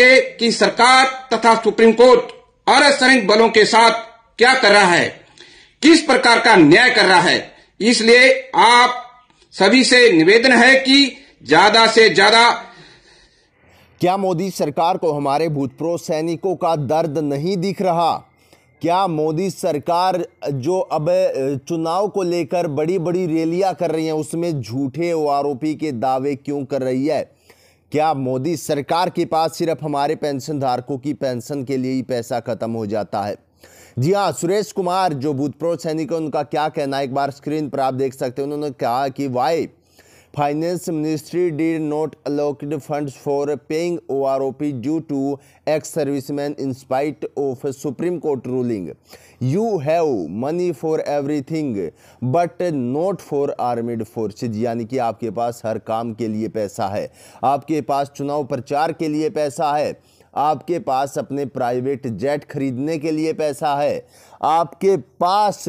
के कि सरकार तथा सुप्रीम कोर्ट अर्धसैनिक बलों के साथ क्या कर रहा है किस प्रकार का न्याय कर रहा है इसलिए आप सभी से निवेदन है कि ज्यादा से ज्यादा क्या मोदी सरकार को हमारे भूतपूर्व सैनिकों का दर्द नहीं दिख रहा क्या मोदी सरकार जो अब चुनाव को लेकर बड़ी बड़ी रैलियां कर रही है उसमें झूठे आरोपी के दावे क्यों कर रही है क्या मोदी सरकार के पास सिर्फ हमारे पेंशन धारकों की पेंशन के लिए ही पैसा खत्म हो जाता है जी हाँ सुरेश कुमार जो भूतपूर्व सैनिक है उनका क्या कहना है एक बार स्क्रीन पर आप देख सकते हैं उन्होंने कहा कि why Finance Ministry did not allocate funds for paying OROP due to ex-servicemen in spite of a Supreme Court ruling. You have money for everything but not for armed forces यानी कि आपके पास हर काम के लिए पैसा है आपके पास चुनाव प्रचार के लिए पैसा है आपके पास अपने प्राइवेट जेट खरीदने के लिए पैसा है आपके पास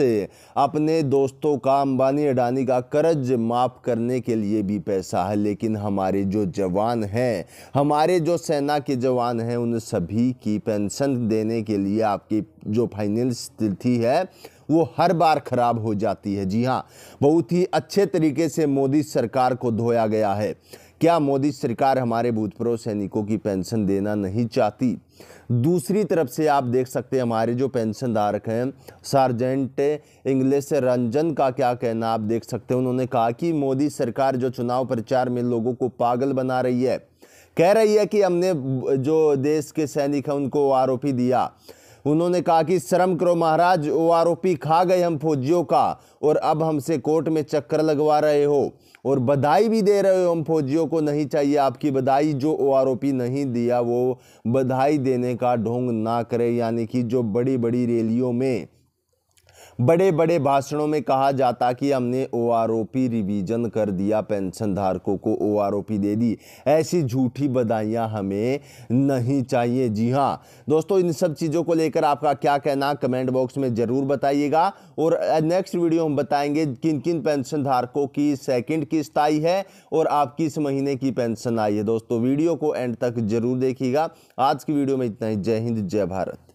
अपने दोस्तों का अंबानी अडानी का कर्ज माफ़ करने के लिए भी पैसा है लेकिन हमारे जो जवान हैं हमारे जो सेना के जवान हैं उन सभी की पेंशन देने के लिए आपकी जो फाइनेंस स्थिति है वो हर बार खराब हो जाती है जी हाँ बहुत ही अच्छे तरीके से मोदी सरकार को धोया गया है क्या मोदी सरकार हमारे भूतपूर्व सैनिकों की पेंशन देना नहीं चाहती दूसरी तरफ से आप देख सकते हैं हमारे जो पेंशनधारक हैं सार्जेंट इंग्लिश रंजन का क्या कहना आप देख सकते हैं उन्होंने कहा कि मोदी सरकार जो चुनाव प्रचार में लोगों को पागल बना रही है कह रही है कि हमने जो देश के सैनिक हैं उनको आरोपी दिया उन्होंने कहा कि शर्म करो महाराज वो आरोपी खा गए हम फौजियों का और अब हमसे कोर्ट में चक्कर लगवा रहे हो और बधाई भी दे रहे हो हम फौजियों को नहीं चाहिए आपकी बधाई जो वो आरोपी नहीं दिया वो बधाई देने का ढोंग ना करे यानी कि जो बड़ी बड़ी रैलियों में बड़े बड़े भाषणों में कहा जाता कि हमने O R O P revision कर दिया पेंशन धारकों को ओ आर ओ पी दे दी ऐसी झूठी बधाइयाँ हमें नहीं चाहिए जी हाँ दोस्तों इन सब चीज़ों को लेकर आपका क्या कहना कमेंट बॉक्स में ज़रूर बताइएगा और नेक्स्ट वीडियो हम बताएंगे किन किन पेंशन धारकों की सेकेंड किस्त आई है और आप किस महीने की पेंशन आई है दोस्तों वीडियो को एंड तक जरूर देखिएगा आज की वीडियो में इतना ही जय हिंद जय भारत